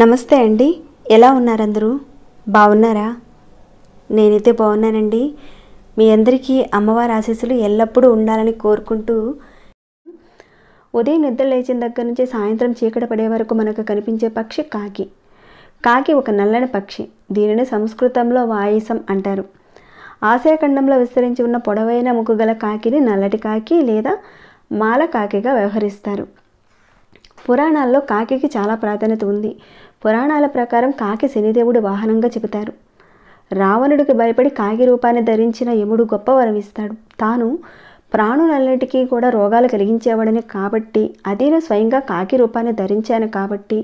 నమస్తే అండి ఎలా ఉన్నారందరూ బాగున్నారా నేనైతే బాగున్నానండి మీ అందరికీ అమ్మవారి ఆశీస్సులు ఎల్లప్పుడూ ఉండాలని కోరుకుంటూ ఉదయం నిద్ర లేచిన దగ్గర నుంచి సాయంత్రం చీకట పడే వరకు మనకు కనిపించే పక్షి కాకి కాకి ఒక నల్లని పక్షి దీనిని సంస్కృతంలో వాయిసం అంటారు ఆశయఖండంలో ఖండంలో విస్తరించి ఉన్న పొడవైన గల కాకిని నల్లటి కాకి లేదా మాల కాకిగా వ్యవహరిస్తారు పురాణాల్లో కాకికి చాలా ప్రాధాన్యత ఉంది పురాణాల ప్రకారం కాకి శనిదేవుడు వాహనంగా చెబుతారు రావణుడికి భయపడి కాకి రూపాన్ని ధరించిన యముడు గొప్ప వరం ఇస్తాడు తాను ప్రాణులన్నిటికీ కూడా రోగాలు కలిగించేవాడని కాబట్టి అదేను స్వయంగా కాకి రూపాన్ని ధరించాను కాబట్టి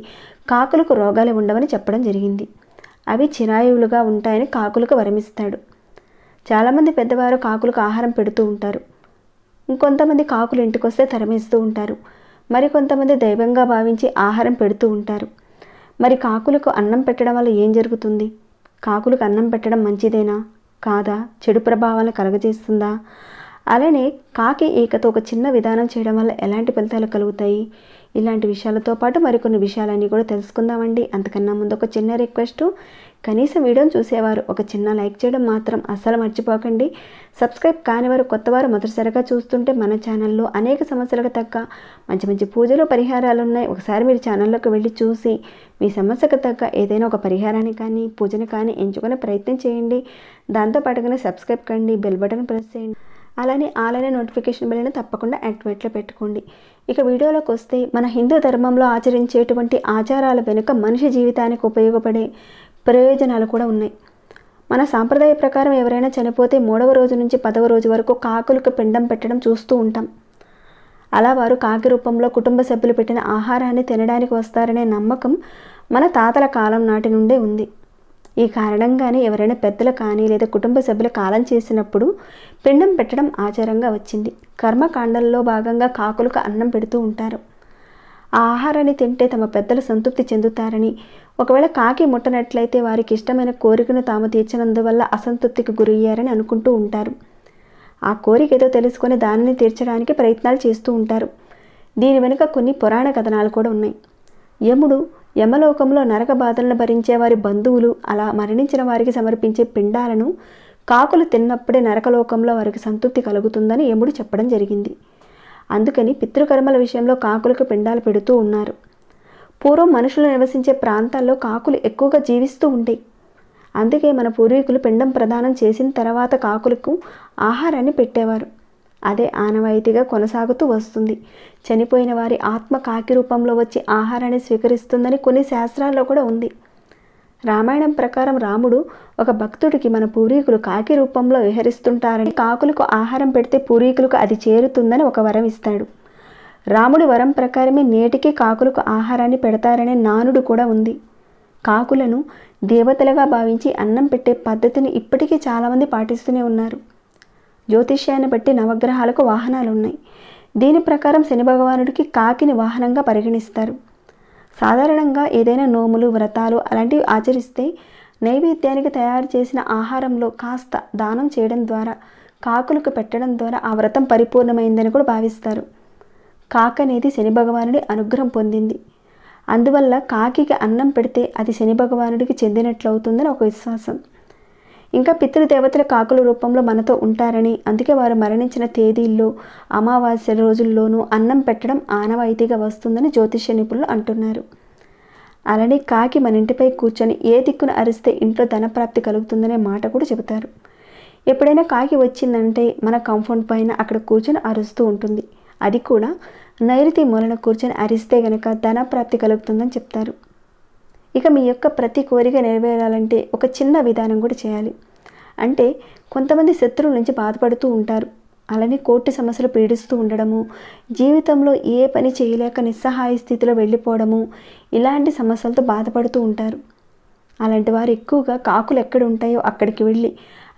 కాకులకు రోగాలు ఉండవని చెప్పడం జరిగింది అవి చిరాయువులుగా ఉంటాయని కాకులకు వరమిస్తాడు చాలామంది పెద్దవారు కాకులకు ఆహారం పెడుతూ ఉంటారు ఇంకొంతమంది కాకులు ఇంటికొస్తే తరమేస్తూ ఉంటారు మరికొంతమంది దైవంగా భావించి ఆహారం పెడుతూ ఉంటారు మరి కాకులకు అన్నం పెట్టడం వల్ల ఏం జరుగుతుంది కాకులకు అన్నం పెట్టడం మంచిదేనా కాదా చెడు ప్రభావాలను కలగజేస్తుందా అలానే కాకి ఈకతో ఒక చిన్న విధానం చేయడం వల్ల ఎలాంటి ఫలితాలు కలుగుతాయి ఇలాంటి విషయాలతో పాటు మరికొన్ని విషయాలన్నీ కూడా తెలుసుకుందామండి అంతకన్నా ముందు ఒక చిన్న రిక్వెస్ట్ కనీసం వీడియోని చూసేవారు ఒక చిన్న లైక్ చేయడం మాత్రం అస్సలు మర్చిపోకండి సబ్స్క్రైబ్ కాని వారు కొత్త వారు మొదటిసారిగా చూస్తుంటే మన ఛానల్లో అనేక సమస్యలకు తగ్గ మంచి మంచి పూజలు పరిహారాలు ఉన్నాయి ఒకసారి మీరు ఛానల్లోకి వెళ్ళి చూసి మీ సమస్యకు తగ్గ ఏదైనా ఒక పరిహారాన్ని కానీ పూజను కానీ ఎంచుకునే ప్రయత్నం చేయండి దాంతో పాటుగానే సబ్స్క్రైబ్ కండి బెల్ బటన్ ప్రెస్ చేయండి అలానే ఆలైన నోటిఫికేషన్ బిల్ని తప్పకుండా యాక్టివేట్లో పెట్టుకోండి ఇక వీడియోలోకి వస్తే మన హిందూ ధర్మంలో ఆచరించేటువంటి ఆచారాల వెనుక మనిషి జీవితానికి ఉపయోగపడే ప్రయోజనాలు కూడా ఉన్నాయి మన సాంప్రదాయ ప్రకారం ఎవరైనా చనిపోతే మూడవ రోజు నుంచి పదవ రోజు వరకు కాకులకు పిండం పెట్టడం చూస్తూ ఉంటాం అలా వారు కాకి రూపంలో కుటుంబ సభ్యులు పెట్టిన ఆహారాన్ని తినడానికి వస్తారనే నమ్మకం మన తాతల కాలం నాటి నుండే ఉంది ఈ కారణంగానే ఎవరైనా పెద్దలు కానీ లేదా కుటుంబ సభ్యులు కాలం చేసినప్పుడు పిండం పెట్టడం ఆచారంగా వచ్చింది కర్మకాండంలో భాగంగా కాకులకు అన్నం పెడుతూ ఉంటారు ఆ ఆహారాన్ని తింటే తమ పెద్దలు సంతృప్తి చెందుతారని ఒకవేళ కాకి ముట్టనట్లయితే వారికి ఇష్టమైన కోరికను తాము తీర్చినందువల్ల అసంతృప్తికి గురయ్యారని అనుకుంటూ ఉంటారు ఆ కోరిక ఏదో తెలుసుకొని దానిని తీర్చడానికి ప్రయత్నాలు చేస్తూ ఉంటారు దీని వెనుక కొన్ని పురాణ కథనాలు కూడా ఉన్నాయి యముడు యమలోకంలో నరక బాధలను భరించే వారి బంధువులు అలా మరణించిన వారికి సమర్పించే పిండాలను కాకులు తిన్నప్పుడే నరకలోకంలో వారికి సంతృప్తి కలుగుతుందని యముడు చెప్పడం జరిగింది అందుకని పితృకర్మల విషయంలో కాకులకు పిండాలు పెడుతూ ఉన్నారు పూర్వం మనుషులు నివసించే ప్రాంతాల్లో కాకులు ఎక్కువగా జీవిస్తూ ఉండే అందుకే మన పూర్వీకులు పిండం ప్రదానం చేసిన తర్వాత కాకులకు ఆహారాన్ని పెట్టేవారు అదే ఆనవాయితీగా కొనసాగుతూ వస్తుంది చనిపోయిన వారి ఆత్మ కాకి రూపంలో వచ్చి ఆహారాన్ని స్వీకరిస్తుందని కొన్ని శాస్త్రాల్లో కూడా ఉంది రామాయణం ప్రకారం రాముడు ఒక భక్తుడికి మన పూర్వీకులు కాకి రూపంలో విహరిస్తుంటారని కాకులకు ఆహారం పెడితే పూర్వీకులకు అది చేరుతుందని ఒక వరం ఇస్తాడు రాముడి వరం ప్రకారమే నేటికి కాకులకు ఆహారాన్ని పెడతారనే నానుడు కూడా ఉంది కాకులను దేవతలుగా భావించి అన్నం పెట్టే పద్ధతిని ఇప్పటికీ చాలామంది పాటిస్తూనే ఉన్నారు జ్యోతిష్యాన్ని బట్టి నవగ్రహాలకు వాహనాలు ఉన్నాయి దీని ప్రకారం శని భగవానుడికి కాకిని వాహనంగా పరిగణిస్తారు సాధారణంగా ఏదైనా నోములు వ్రతాలు అలాంటివి ఆచరిస్తే నైవేద్యానికి తయారు చేసిన ఆహారంలో కాస్త దానం చేయడం ద్వారా కాకులకు పెట్టడం ద్వారా ఆ వ్రతం పరిపూర్ణమైందని కూడా భావిస్తారు కాక అనేది శని భగవానుడి అనుగ్రహం పొందింది అందువల్ల కాకికి అన్నం పెడితే అది శని భగవానుడికి చెందినట్లు అవుతుందని ఒక విశ్వాసం ఇంకా పితృదేవతల కాకుల రూపంలో మనతో ఉంటారని అందుకే వారు మరణించిన తేదీల్లో అమావాస్య రోజుల్లోనూ అన్నం పెట్టడం ఆనవాయితీగా వస్తుందని జ్యోతిష్య నిపుణులు అంటున్నారు అలానే కాకి మన ఇంటిపై కూర్చొని ఏ దిక్కున అరిస్తే ఇంట్లో ధనప్రాప్తి కలుగుతుందనే మాట కూడా చెబుతారు ఎప్పుడైనా కాకి వచ్చిందంటే మన కంఫర్ట్ పైన అక్కడ కూర్చొని అరుస్తూ ఉంటుంది అది కూడా నైరుతి మూలన కూర్చొని అరిస్తే గనక ధనప్రాప్తి కలుగుతుందని చెప్తారు ఇక మీ యొక్క ప్రతి కోరిక నెరవేరాలంటే ఒక చిన్న విధానం కూడా చేయాలి అంటే కొంతమంది శత్రువుల నుంచి బాధపడుతూ ఉంటారు అలానే కోర్టు సమస్యలు పీడిస్తూ ఉండడము జీవితంలో ఏ పని చేయలేక నిస్సహాయ స్థితిలో వెళ్ళిపోవడము ఇలాంటి సమస్యలతో బాధపడుతూ ఉంటారు అలాంటి వారు ఎక్కువగా కాకులు ఎక్కడ ఉంటాయో అక్కడికి వెళ్ళి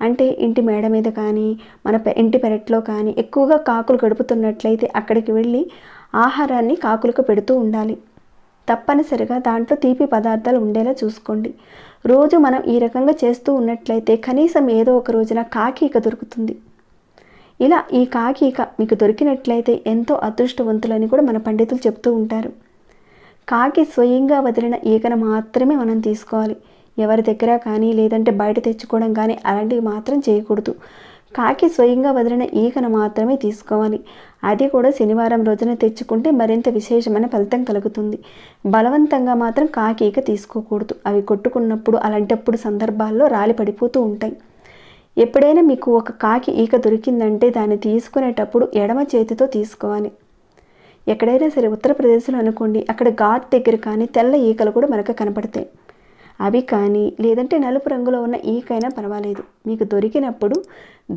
అంటే ఇంటి మేడ మీద కానీ మన ఇంటి పెరట్లో కానీ ఎక్కువగా కాకులు గడుపుతున్నట్లయితే అక్కడికి వెళ్ళి ఆహారాన్ని కాకులకు పెడుతూ ఉండాలి తప్పనిసరిగా దాంట్లో తీపి పదార్థాలు ఉండేలా చూసుకోండి రోజు మనం ఈ రకంగా చేస్తూ ఉన్నట్లయితే కనీసం ఏదో ఒక రోజున కాకీక దొరుకుతుంది ఇలా ఈ కాకీక మీకు దొరికినట్లయితే ఎంతో అదృష్టవంతులని కూడా మన పండితులు చెప్తూ ఉంటారు కాకి స్వయంగా వదిలిన ఈకను మాత్రమే మనం తీసుకోవాలి ఎవరి దగ్గర కానీ లేదంటే బయట తెచ్చుకోవడం కానీ అలాంటివి మాత్రం చేయకూడదు కాకి స్వయంగా వదిలిన ఈకను మాత్రమే తీసుకోవాలి అది కూడా శనివారం రోజున తెచ్చుకుంటే మరింత విశేషమైన ఫలితం కలుగుతుంది బలవంతంగా మాత్రం కాకి ఈక తీసుకోకూడదు అవి కొట్టుకున్నప్పుడు అలాంటప్పుడు సందర్భాల్లో రాలి పడిపోతూ ఉంటాయి ఎప్పుడైనా మీకు ఒక కాకి ఈక దొరికిందంటే దాన్ని తీసుకునేటప్పుడు ఎడమ చేతితో తీసుకోవాలి ఎక్కడైనా సరే ఉత్తరప్రదేశ్లో అనుకోండి అక్కడ ఘాట్ దగ్గర కానీ తెల్ల ఈకలు కూడా మనకు కనపడతాయి అవి కానీ లేదంటే నలుపు రంగులో ఉన్న ఈకైనా పర్వాలేదు మీకు దొరికినప్పుడు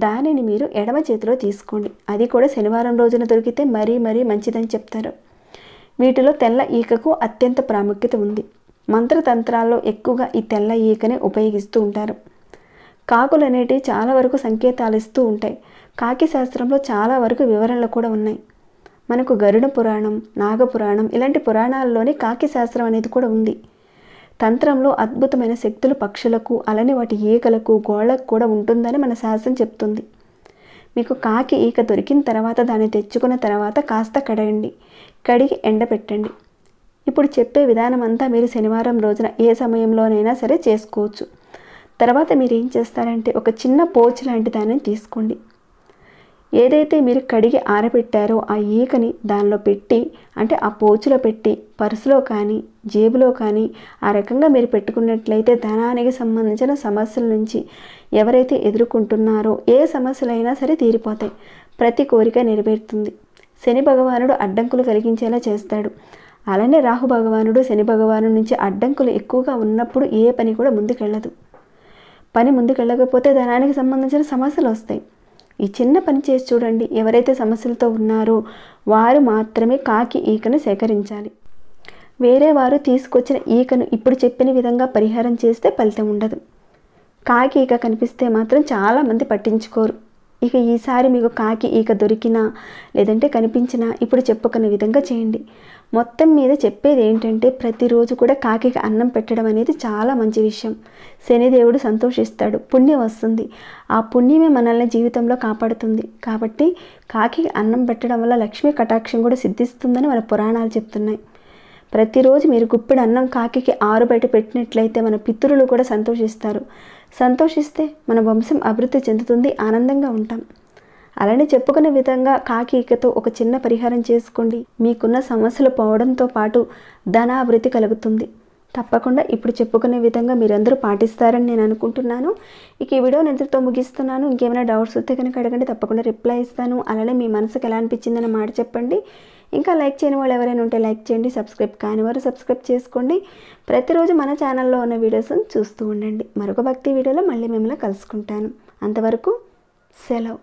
దానిని మీరు ఎడమ చేతిలో తీసుకోండి అది కూడా శనివారం రోజున దొరికితే మరీ మరీ మంచిదని చెప్తారు వీటిలో తెల్ల ఈకకు అత్యంత ప్రాముఖ్యత ఉంది మంత్రతంత్రాల్లో ఎక్కువగా ఈ తెల్ల ఈకనే ఉపయోగిస్తూ ఉంటారు కాకులు అనేటివి చాలా వరకు సంకేతాలు ఇస్తూ ఉంటాయి కాకి శాస్త్రంలో చాలా వరకు వివరణలు కూడా ఉన్నాయి మనకు గరుడ పురాణం నాగపురాణం ఇలాంటి పురాణాల్లోనే కాకి శాస్త్రం అనేది కూడా ఉంది తంత్రంలో అద్భుతమైన శక్తులు పక్షులకు అలానే వాటి ఈకలకు గోళ్ళకు కూడా ఉంటుందని మన శాస్త్రం చెప్తుంది మీకు కాకి ఈక దొరికిన తర్వాత దాన్ని తెచ్చుకున్న తర్వాత కాస్త కడగండి కడిగి ఎండపెట్టండి ఇప్పుడు చెప్పే విధానం అంతా మీరు శనివారం రోజున ఏ సమయంలోనైనా సరే చేసుకోవచ్చు తర్వాత మీరు ఏం చేస్తారంటే ఒక చిన్న పోచ్ లాంటి దాన్ని తీసుకోండి ఏదైతే మీరు కడిగి ఆరబెట్టారో ఆ ఈకని దానిలో పెట్టి అంటే ఆ పోచులో పెట్టి పర్సులో కానీ జేబులో కానీ ఆ రకంగా మీరు పెట్టుకున్నట్లయితే ధనానికి సంబంధించిన సమస్యల నుంచి ఎవరైతే ఎదుర్కొంటున్నారో ఏ సమస్యలైనా సరే తీరిపోతాయి ప్రతి కోరిక నెరవేరుతుంది శని భగవానుడు అడ్డంకులు కలిగించేలా చేస్తాడు అలానే రాహు భగవానుడు శని భగవాను నుంచి అడ్డంకులు ఎక్కువగా ఉన్నప్పుడు ఏ పని కూడా ముందుకెళ్ళదు పని ముందుకెళ్ళకపోతే ధనానికి సంబంధించిన సమస్యలు వస్తాయి ఈ చిన్న పని చేసి చూడండి ఎవరైతే సమస్యలతో ఉన్నారో వారు మాత్రమే కాకి ఈకను సేకరించాలి వేరే వారు తీసుకొచ్చిన ఈకను ఇప్పుడు చెప్పిన విధంగా పరిహారం చేస్తే ఫలితం ఉండదు కాకి ఈక కనిపిస్తే మాత్రం చాలామంది పట్టించుకోరు ఇక ఈసారి మీకు కాకి ఈక దొరికినా లేదంటే కనిపించినా ఇప్పుడు చెప్పుకున్న విధంగా చేయండి మొత్తం మీద చెప్పేది ఏంటంటే ప్రతిరోజు కూడా కాకి అన్నం పెట్టడం అనేది చాలా మంచి విషయం శనిదేవుడు సంతోషిస్తాడు పుణ్యం వస్తుంది ఆ పుణ్యమే మనల్ని జీవితంలో కాపాడుతుంది కాబట్టి కాకి అన్నం పెట్టడం వల్ల లక్ష్మీ కటాక్షం కూడా సిద్ధిస్తుందని మన పురాణాలు చెప్తున్నాయి ప్రతిరోజు మీరు గుప్పిడి అన్నం కాకికి ఆరుబయట పెట్టినట్లయితే మన పితృలు కూడా సంతోషిస్తారు సంతోషిస్తే మన వంశం అభివృద్ధి చెందుతుంది ఆనందంగా ఉంటాం అలానే చెప్పుకునే విధంగా కాకి ఒక చిన్న పరిహారం చేసుకోండి మీకున్న సమస్యలు పోవడంతో పాటు ధనాభివృద్ధి కలుగుతుంది తప్పకుండా ఇప్పుడు చెప్పుకునే విధంగా మీరందరూ పాటిస్తారని నేను అనుకుంటున్నాను ఇక ఈ వీడియో నిద్రతో ముగిస్తున్నాను ఇంకేమైనా డౌట్స్ వస్తే కనుక అడగండి తప్పకుండా రిప్లై ఇస్తాను అలానే మీ మనసుకు ఎలా అనిపించిందని మాట చెప్పండి ఇంకా లైక్ చేయని వాళ్ళు ఎవరైనా ఉంటే లైక్ చేయండి సబ్స్క్రైబ్ కాని వారు సబ్స్క్రైబ్ చేసుకోండి ప్రతిరోజు మన ఛానల్లో ఉన్న వీడియోస్ని చూస్తూ ఉండండి మరొక భక్తి వీడియోలో మళ్ళీ మిమ్మల్ని కలుసుకుంటాను అంతవరకు సెలవు